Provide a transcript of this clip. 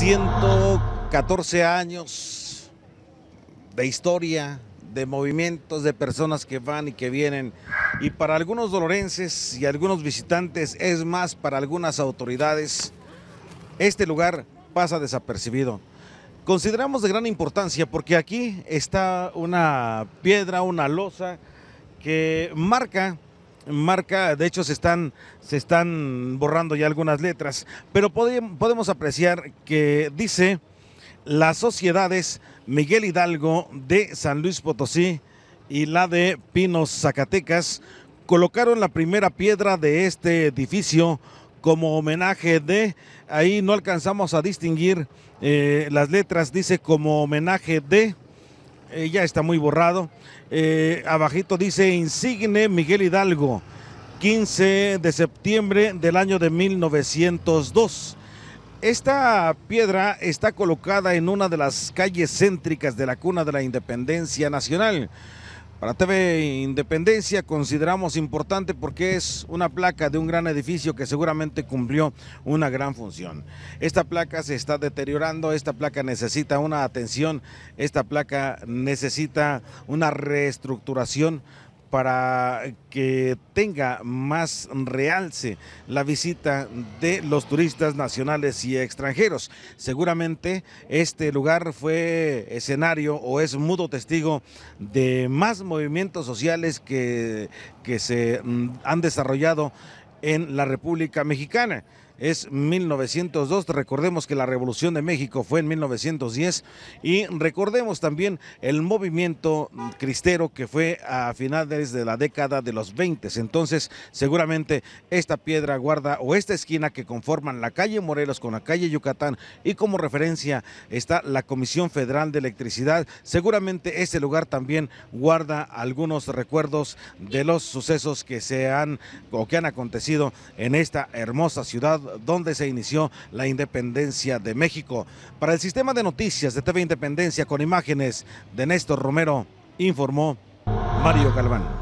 114 años de historia, de movimientos, de personas que van y que vienen. Y para algunos dolorenses y algunos visitantes, es más, para algunas autoridades, este lugar pasa desapercibido. Consideramos de gran importancia porque aquí está una piedra, una losa que marca marca, de hecho se están, se están borrando ya algunas letras, pero podemos apreciar que dice las sociedades Miguel Hidalgo de San Luis Potosí y la de Pinos Zacatecas colocaron la primera piedra de este edificio como homenaje de, ahí no alcanzamos a distinguir eh, las letras, dice como homenaje de ya está muy borrado. Eh, abajito dice Insigne Miguel Hidalgo, 15 de septiembre del año de 1902. Esta piedra está colocada en una de las calles céntricas de la cuna de la independencia nacional. Para TV Independencia consideramos importante porque es una placa de un gran edificio que seguramente cumplió una gran función. Esta placa se está deteriorando, esta placa necesita una atención, esta placa necesita una reestructuración para que tenga más realce la visita de los turistas nacionales y extranjeros. Seguramente este lugar fue escenario o es mudo testigo de más movimientos sociales que, se mm, han desarrollado en la República Mexicana es 1902. Recordemos que la Revolución de México fue en 1910 y recordemos también el movimiento cristero que fue a finales de la década de los 20. Entonces, seguramente esta piedra guarda o esta esquina que conforman la calle Morelos con la calle Yucatán y como referencia está la Comisión Federal de Electricidad. Seguramente este lugar también guarda algunos recuerdos de los sucesos que se han o que han acontecido en esta hermosa ciudad donde se inició la independencia de México. Para el sistema de noticias de TV Independencia con imágenes de Néstor Romero, informó Mario Galván.